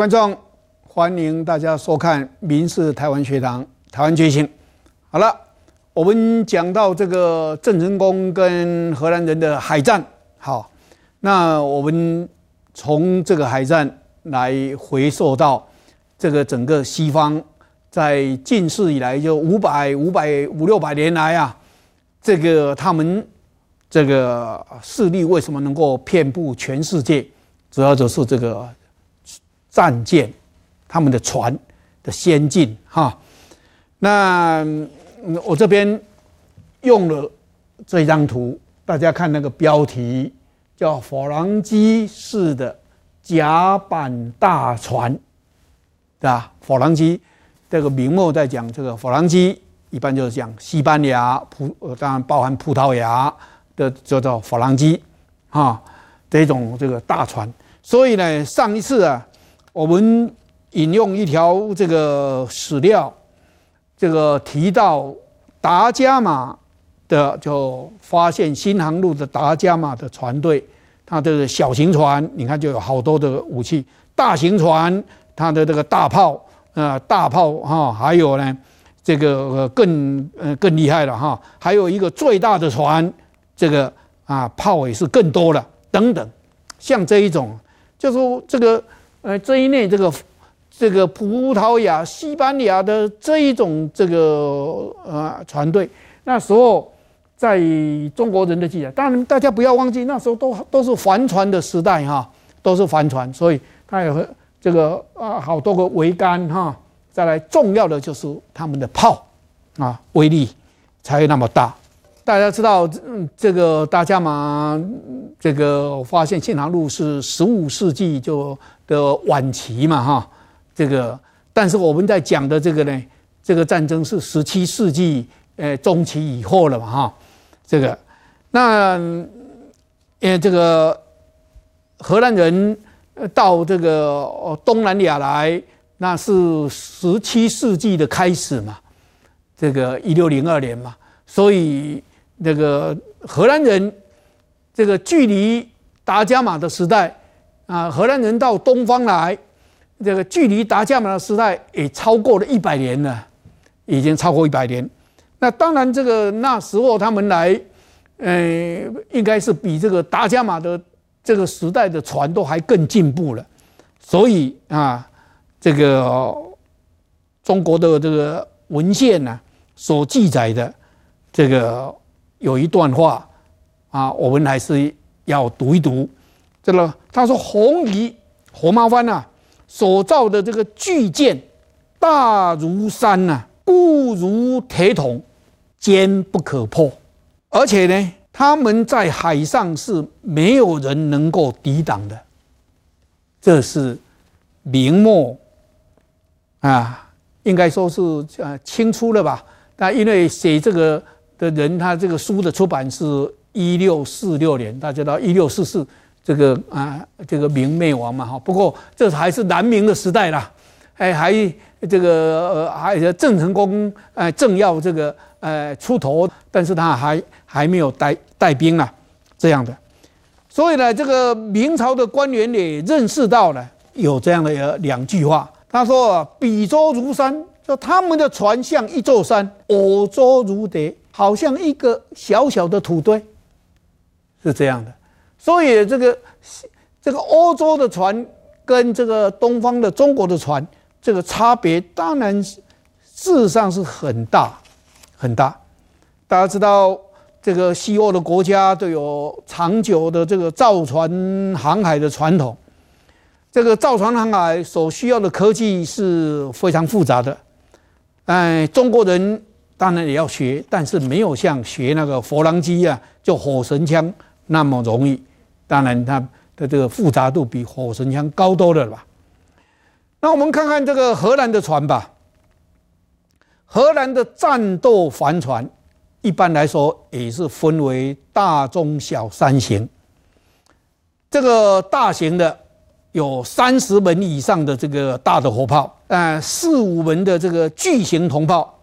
观众，欢迎大家收看《民视台湾学堂》，台湾觉醒。好了，我们讲到这个郑成功跟荷兰人的海战。好，那我们从这个海战来回溯到这个整个西方在近世以来，就五百五百五六百年来啊，这个他们这个势力为什么能够遍布全世界？主要就是这个。战舰，他们的船的先进哈，那我这边用了这张图，大家看那个标题叫“法轮基式的甲板大船”，对吧？法轮机这个明末在讲这个法轮基，一般就是讲西班牙葡，当然包含葡萄牙的叫做法轮基啊，这种这个大船。所以呢，上一次啊。我们引用一条这个史料，这个提到达伽马的就发现新航路的达伽马的船队，它的小型船，你看就有好多的武器；大型船，它的这个大炮，呃，大炮哈，还有呢，这个更呃更厉害了哈，还有一个最大的船，这个啊炮也是更多了，等等，像这一种就是这个。呃，这一类这个，这个葡萄牙、西班牙的这一种这个呃船队，那时候在中国人的记载，当然大家不要忘记，那时候都都是帆船的时代哈，都是帆船，所以它有这个啊好多个桅杆哈，再来重要的就是他们的炮啊威力才会那么大。大家知道这个大伽马这个发现新航路是十五世纪就。的晚期嘛，哈，这个，但是我们在讲的这个呢，这个战争是十七世纪，呃，中期以后了嘛，哈，这个，那，呃，这个荷兰人到这个东南亚来，那是十七世纪的开始嘛，这个一六零二年嘛，所以那个荷兰人，这个距离达伽马的时代。啊，荷兰人到东方来，这个距离达伽马的时代也超过了一百年了，已经超过一百年。那当然，这个那时候他们来，呃，应该是比这个达伽马的这个时代的船都还更进步了。所以啊，这个中国的这个文献呢，所记载的这个有一段话啊，我们还是要读一读。这个他说，红夷火麻帆呐所造的这个巨舰，大如山呐，固如铁桶，坚不可破。而且呢，他们在海上是没有人能够抵挡的。这是明末啊，应该说是呃清初了吧。那因为写这个的人，他这个书的出版是一六四六年，大家知道一六四四。这个啊，这个明灭亡嘛，哈。不过这还是南明的时代啦，哎，还这个呃，还郑成功哎，正要这个呃出头，但是他还还没有带带兵啊，这样的。所以呢，这个明朝的官员也认识到了有这样的两句话，他说：“比舟如山，说他们的船像一座山；偶舟如蝶，好像一个小小的土堆。”是这样的。所以这个这个欧洲的船跟这个东方的中国的船这个差别，当然事实上是很大很大。大家知道，这个西欧的国家都有长久的这个造船航海的传统。这个造船航海所需要的科技是非常复杂的。哎，中国人当然也要学，但是没有像学那个佛郎机啊，就火神枪那么容易。当然，它的这个复杂度比火神枪高多了吧？那我们看看这个荷兰的船吧。荷兰的战斗帆船一般来说也是分为大、中、小三型。这个大型的有三十门以上的这个大的火炮，呃，四五门的这个巨型铜炮。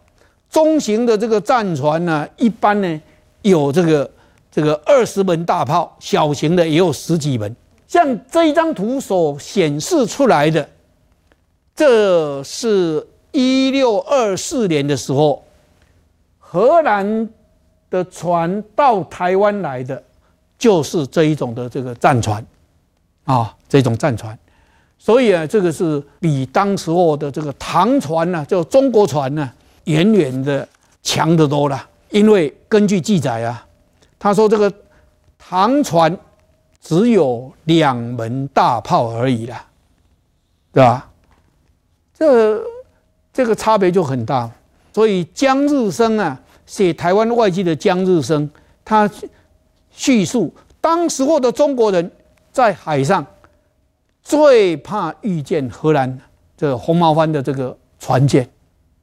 中型的这个战船呢，一般呢有这个。这个二十门大炮，小型的也有十几门。像这一张图所显示出来的，这是1624年的时候，荷兰的船到台湾来的，就是这一种的这个战船啊，这种战船。所以啊，这个是比当时候的这个唐船呢，就中国船呢，远远的强的多了。因为根据记载啊。他说：“这个唐船只有两门大炮而已啦，对吧？这这个差别就很大。所以江日升啊，写台湾外记的江日升，他叙述当时候的中国人在海上最怕遇见荷兰这红毛帆的这个船舰。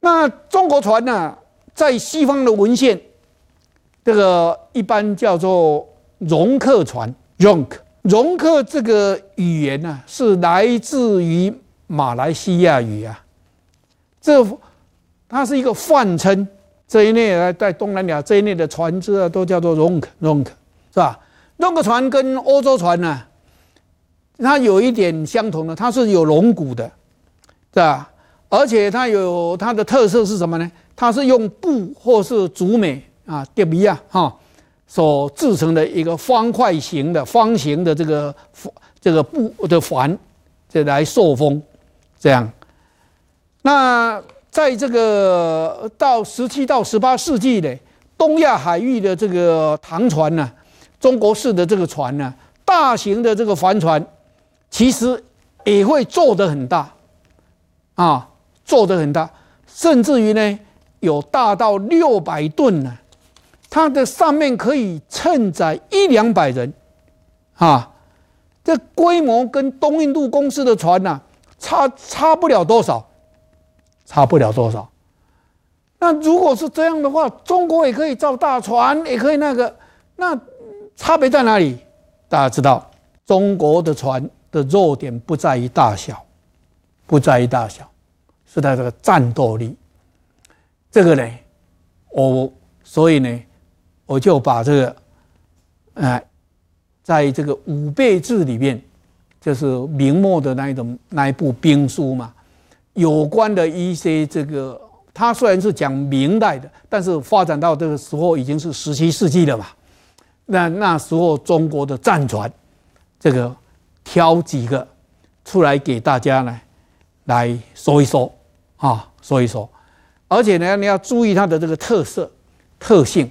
那中国船呢，在西方的文献。”这个一般叫做容克船 （Runk）。容克这个语言呢，是来自于马来西亚语啊。这它是一个泛称，这一类在东南亚这一类的船只啊，都叫做 r 客，n k 是吧？n k 船跟欧洲船呢，它有一点相同的，它是有龙骨的，是吧？而且它有它的特色是什么呢？它是用布或是竹篾。啊，电皮啊，哈，所制成的一个方块形的方形的这个这个布的帆，这来受风，这样。那在这个到十七到十八世纪的东亚海域的这个唐船呢，中国式的这个船呢，大型的这个帆船，其实也会做得很大，啊，做得很大，甚至于呢，有大到六百吨呢。它的上面可以承载一两百人，啊，这规模跟东印度公司的船呐，差差不了多少，差不了多少。那如果是这样的话，中国也可以造大船，也可以那个，那差别在哪里？大家知道，中国的船的弱点不在于大小，不在于大小，是它这个战斗力。这个呢，我所以呢。我就把这个，哎，在这个《五备志》里面，就是明末的那一种那一部兵书嘛，有关的一些这个，它虽然是讲明代的，但是发展到这个时候已经是十七世纪了嘛。那那时候中国的战船，这个挑几个出来给大家呢，来说一说啊，说一说，而且呢，你要注意它的这个特色特性。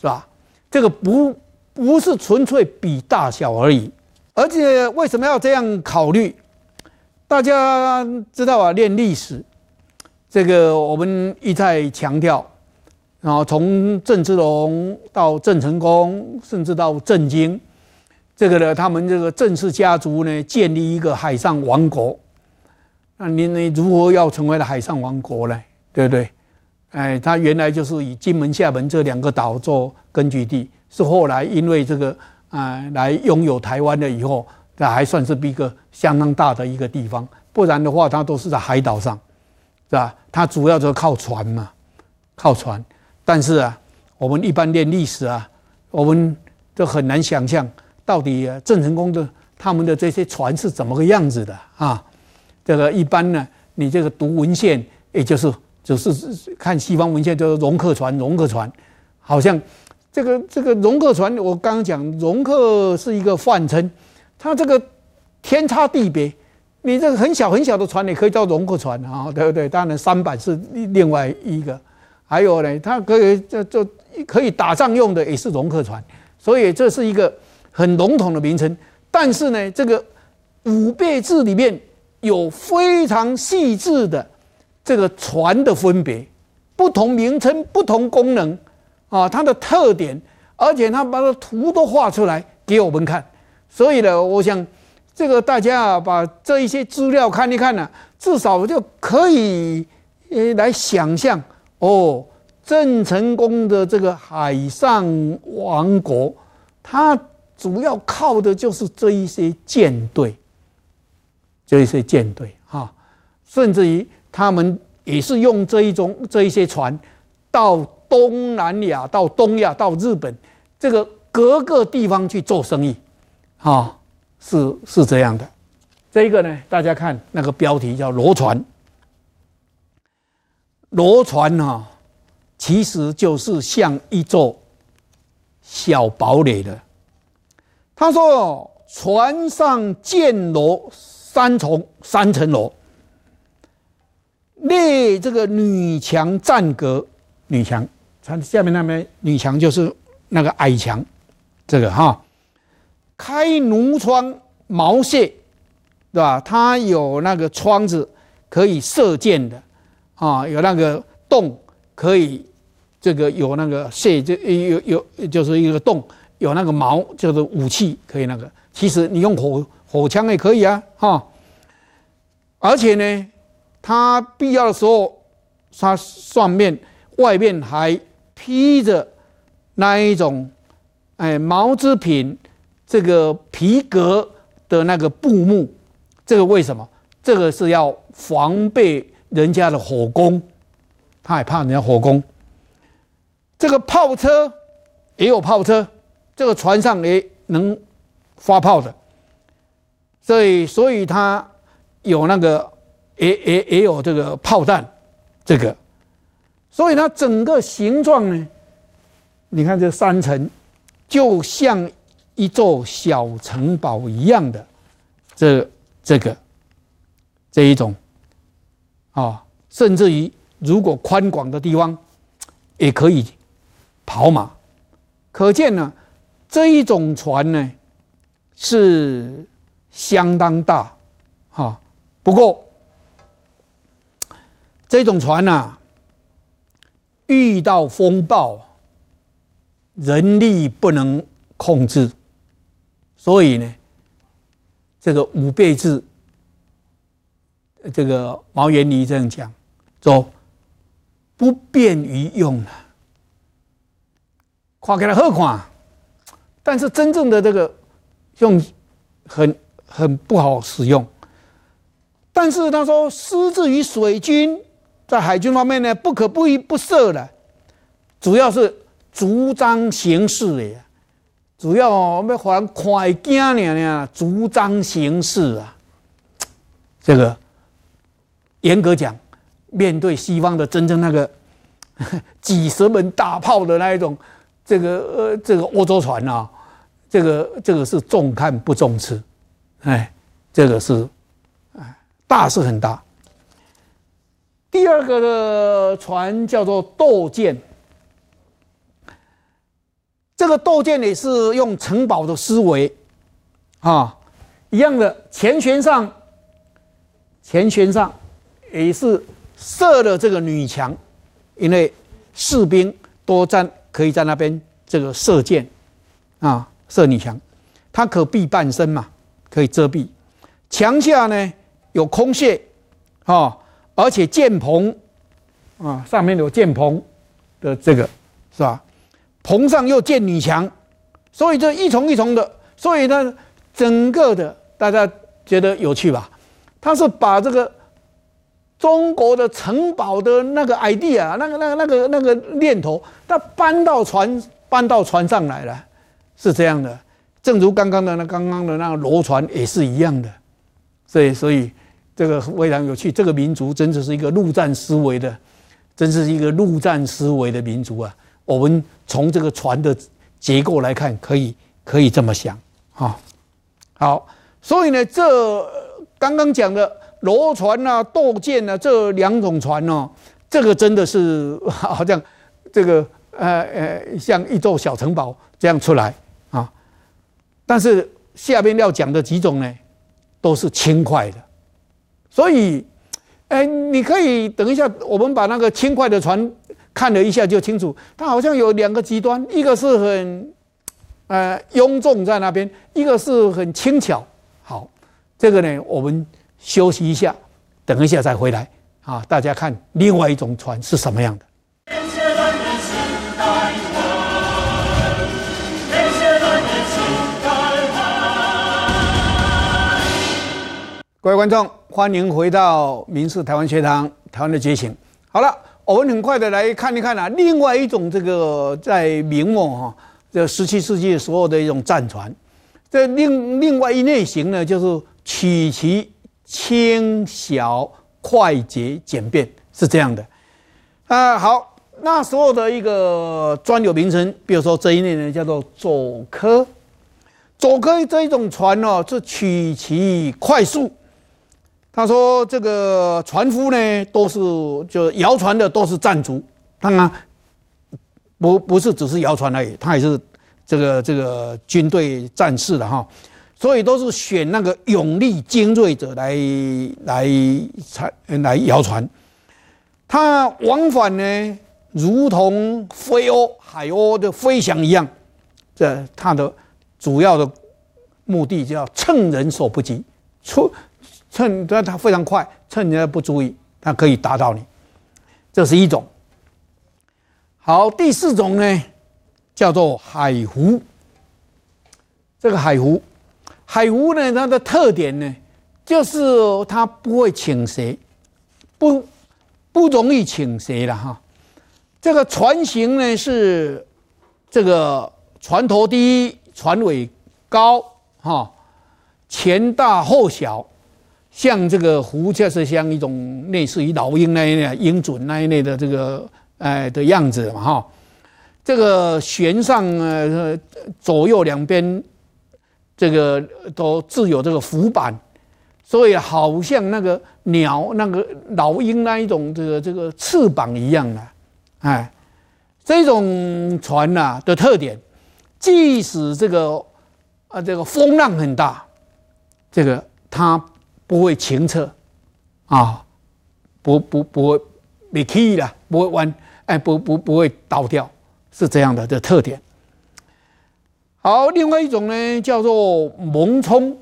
是吧？这个不不是纯粹比大小而已，而且为什么要这样考虑？大家知道啊，练历史，这个我们一再强调，然后从郑芝龙到郑成功，甚至到郑经，这个呢，他们这个郑氏家族呢，建立一个海上王国。那您，呢，如何要成为了海上王国呢？对不对？哎，他原来就是以金门、厦门这两个岛做根据地，是后来因为这个啊来拥有台湾了以后，那还算是一个相当大的一个地方，不然的话，它都是在海岛上，是吧？它主要就靠船嘛，靠船。但是啊，我们一般练历史啊，我们都很难想象到底郑成功的他们的这些船是怎么个样子的啊。这个一般呢，你这个读文献，也就是。就是看西方文献，叫容克船，容克船，好像这个这个容克船，我刚刚讲容克是一个泛称，它这个天差地别，你这个很小很小的船，也可以叫容克船啊，对不对？当然三板是另外一个，还有呢，它可以就就可以打仗用的也是容克船，所以这是一个很笼统的名称，但是呢，这个五贝字里面有非常细致的。这个船的分别，不同名称、不同功能，啊，它的特点，而且它把它图都画出来给我们看。所以呢，我想这个大家啊，把这一些资料看一看呢，至少就可以呃来想象哦，郑成功的这个海上王国，它主要靠的就是这一些舰队，这一些舰队啊，甚至于。他们也是用这一种这一些船，到东南亚、到东亚、到日本，这个各个地方去做生意，啊，是是这样的。这一个呢，大家看那个标题叫“罗船”，罗船啊，其实就是像一座小堡垒的。他说：“船上建楼三重三层楼。”列这个女墙战阁，女墙，它下面那边女墙就是那个矮墙，这个哈，开奴窗毛泄，对吧？它有那个窗子可以射箭的，啊，有那个洞可以这个有那个射，这有有就是一个洞，有那个毛就是武器可以那个，其实你用火火枪也可以啊，哈，而且呢。他必要的时候，他上面外面还披着那一种，哎，毛织品这个皮革的那个布幕。这个为什么？这个是要防备人家的火攻，他也怕人家火攻。这个炮车也有炮车，这个船上也能发炮的，所以所以他有那个。也也也有这个炮弹，这个，所以它整个形状呢，你看这三层，就像一座小城堡一样的，这这个这一种，啊，甚至于如果宽广的地方，也可以跑马，可见呢这一种船呢是相当大，哈，不过。这种船呐，遇到风暴，人力不能控制，所以呢，这个五倍制，这个毛元尼这样讲，说不便于用了，划给了贺款，但是真正的这个用很很不好使用，但是他说失之于水军。在海军方面呢，不可不依不舍的，主要是主张形式的，主要我们还快惊年呢，主张形式啊。这个严格讲，面对西方的真正那个 几十门大炮的那一种，这个呃，这个欧洲船啊，这个这个是重看不重视，哎，这个是哎，大是很大。这个船叫做斗舰，这个斗舰也是用城堡的思维啊，一样的前悬上，前悬上也是射的这个女墙，因为士兵多在可以在那边这个射箭啊，射女墙，它可避半身嘛，可以遮蔽墙下呢有空隙，哦。而且建棚，啊，上面有建棚的这个，是吧？棚上又建女墙，所以这一重一重的，所以呢，整个的大家觉得有趣吧？他是把这个中国的城堡的那个 idea，那个、那个、那个、那个念头，他搬到船，搬到船上来了，是这样的。正如刚刚的那刚刚的那个罗船也是一样的，所以，所以。这个非常有趣，这个民族真的是一个陆战思维的，真是一个陆战思维的民族啊！我们从这个船的结构来看，可以可以这么想啊。好，所以呢，这刚刚讲的罗船啊、斗舰啊这两种船呢，这个真的是 好像这个呃呃，像一座小城堡这样出来啊。但是下边要讲的几种呢，都是轻快的。所以，哎，你可以等一下，我们把那个轻快的船看了一下，就清楚。它好像有两个极端，一个是很，呃，臃肿在那边，一个是很轻巧。好，这个呢，我们休息一下，等一下再回来啊。大家看另外一种船是什么样的。各位观众，欢迎回到明氏台湾学堂《台湾的觉醒》。好了，我们很快的来看一看啊，另外一种这个在明末哈，这十七世纪所有的一种战船，这另另外一类型呢，就是取其轻小、快捷、简便，是这样的啊。好，那时候的一个专有名称，比如说这一类呢叫做左科。左科这一种船哦，是取其快速。他说：“这个船夫呢，都是就摇船的，都是战卒。当然，不不是只是摇船而已，他也是这个这个军队战士的哈。所以都是选那个勇力精锐者来来来摇船。他往返呢，如同飞鸥海鸥的飞翔一样。这他的主要的目的，叫趁人所不及。”出趁，那它非常快，趁人家不注意，它可以打到你。这是一种。好，第四种呢，叫做海湖。这个海湖，海湖呢，它的特点呢，就是它不会倾斜，不不容易倾斜了哈。这个船型呢，是这个船头低，船尾高，哈。前大后小，像这个弧，就是像一种类似于老鹰那一类鹰嘴那一类的这个哎的样子嘛哈。这个悬上呃左右两边这个都自有这个浮板，所以好像那个鸟那个老鹰那一种这个这个翅膀一样的哎。这种船呐的特点，即使这个啊这个风浪很大。这个它不会倾侧，啊，不不不会没气了，啦，不会弯，哎，不不不会倒掉，是这样的这特点。好，另外一种呢叫做蒙冲。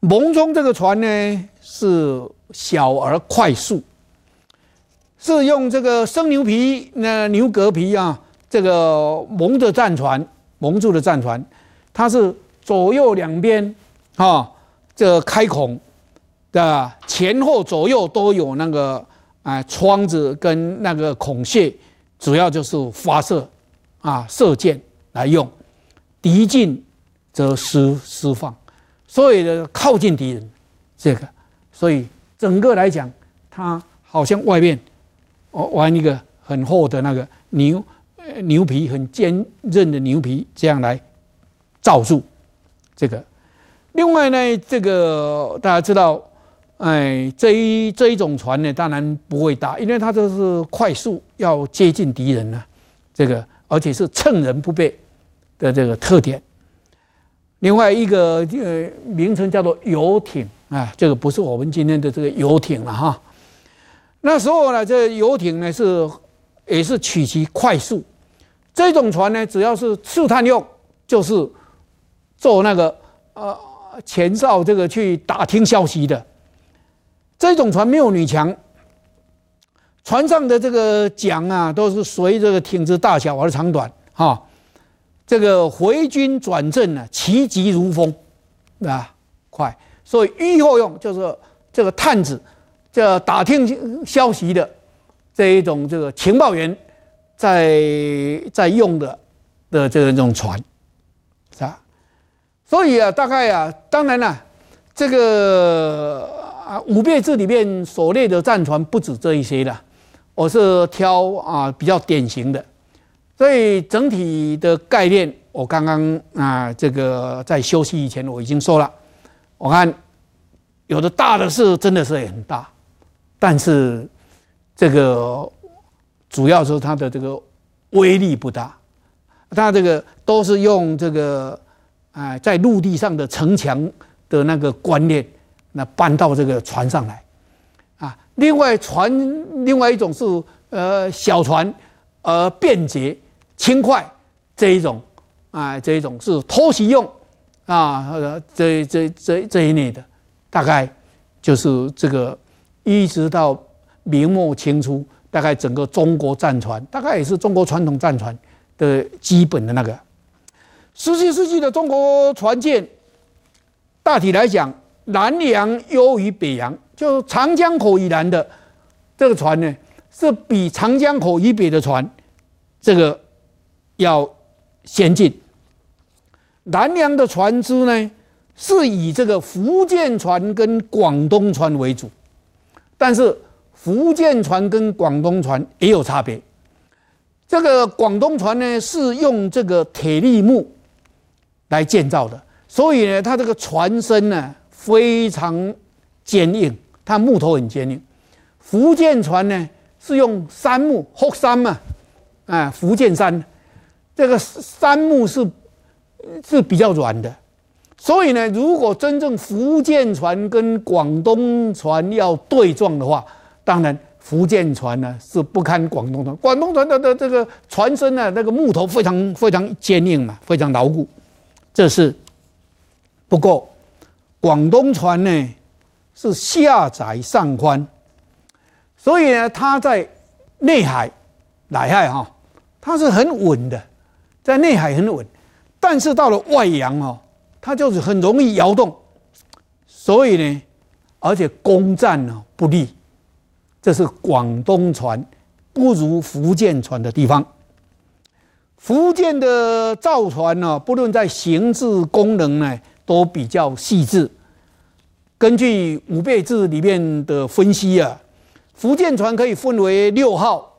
蒙冲这个船呢是小而快速，是用这个生牛皮，那牛革皮啊，这个蒙的战船，蒙住的战船，它是。左右两边，哈，这开孔的前后左右都有那个啊窗子跟那个孔穴，主要就是发射，啊射箭来用，敌进则释释放，所以的靠近敌人，这个，所以整个来讲，它好像外面，我玩一个很厚的那个牛，呃牛皮很坚韧的牛皮这样来罩住。这个，另外呢，这个大家知道，哎，这一这一种船呢，当然不会打，因为它这是快速要接近敌人呢，这个而且是趁人不备的这个特点。另外一个呃，名称叫做游艇啊，这个不是我们今天的这个游艇了哈。那时候呢，这游艇呢是也是取其快速，这种船呢，只要是试探用，就是。做那个呃前哨，这个去打听消息的，这种船没有女强，船上的这个桨啊，都是随这个艇子大小而长短，哈，这个回军转阵呢，其疾如风，啊，快，所以御后用就是这个探子，这打听消息的这一种这个情报员，在在用的的这种船，是啊。所以啊，大概啊，当然了，这个啊五倍制里面所列的战船不止这一些了，我是挑啊比较典型的。所以整体的概念，我刚刚啊这个在休息以前我已经说了，我看有的大的是真的是很大，但是这个主要是它的这个威力不大，它这个都是用这个。啊，在陆地上的城墙的那个观念，那搬到这个船上来，啊，另外船，另外一种是呃小船，呃便捷轻快这一种，啊，这一种是偷袭用，啊，这这这这一类的，大概就是这个，一直到明末清初，大概整个中国战船，大概也是中国传统战船的基本的那个。十七世纪的中国船舰，大体来讲，南洋优于北洋。就长江口以南的这个船呢，是比长江口以北的船这个要先进。南洋的船只呢，是以这个福建船跟广东船为主，但是福建船跟广东船也有差别。这个广东船呢，是用这个铁力木。来建造的，所以呢，它这个船身呢非常坚硬，它木头很坚硬。福建船呢是用杉木，霍山嘛，啊，福建杉，这个杉木是是比较软的，所以呢，如果真正福建船跟广东船要对撞的话，当然福建船呢是不堪广东的，广东船的的这个船身呢，那个木头非常非常坚硬嘛，非常牢固。这是不够。广东船呢是下窄上宽，所以呢它在内海、内海哈，它是很稳的，在内海很稳。但是到了外洋哦，它就是很容易摇动，所以呢，而且攻占呢不利。这是广东船不如福建船的地方。福建的造船呢，不论在形制、功能呢，都比较细致。根据五贝志里面的分析啊，福建船可以分为六号，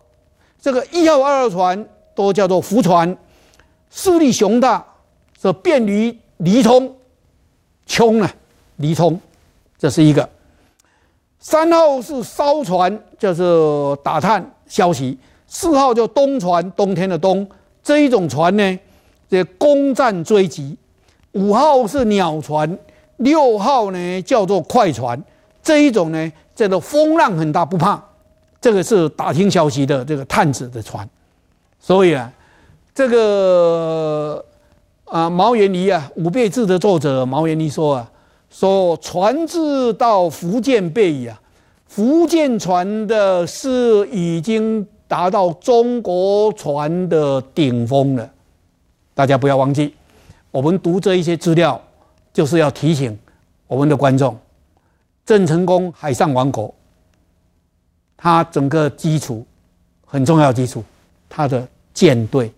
这个一号、二号船都叫做福船，势力雄大，是便于离通，冲啊，离通，这是一个。三号是烧船，就是打探消息；四号叫冬船，冬天的冬。这一种船呢，这攻占追击，五号是鸟船，六号呢叫做快船。这一种呢，这个风浪很大，不怕。这个是打听消息的这个探子的船。所以啊，这个啊毛元尼啊《五倍志》的作者毛元尼说啊，说船至到福建贝啊，福建船的是已经。达到中国船的顶峰了，大家不要忘记，我们读这一些资料，就是要提醒我们的观众，郑成功海上王国，他整个基础很重要，基础，他的舰队，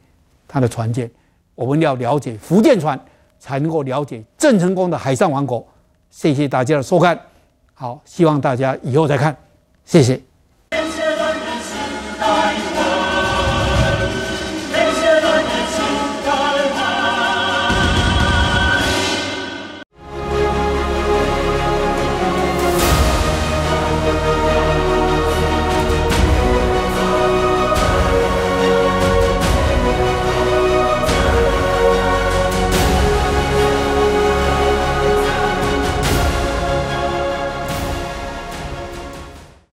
他的船舰，我们要了解福建船，才能够了解郑成功的海上王国。谢谢大家的收看，好，希望大家以后再看，谢谢。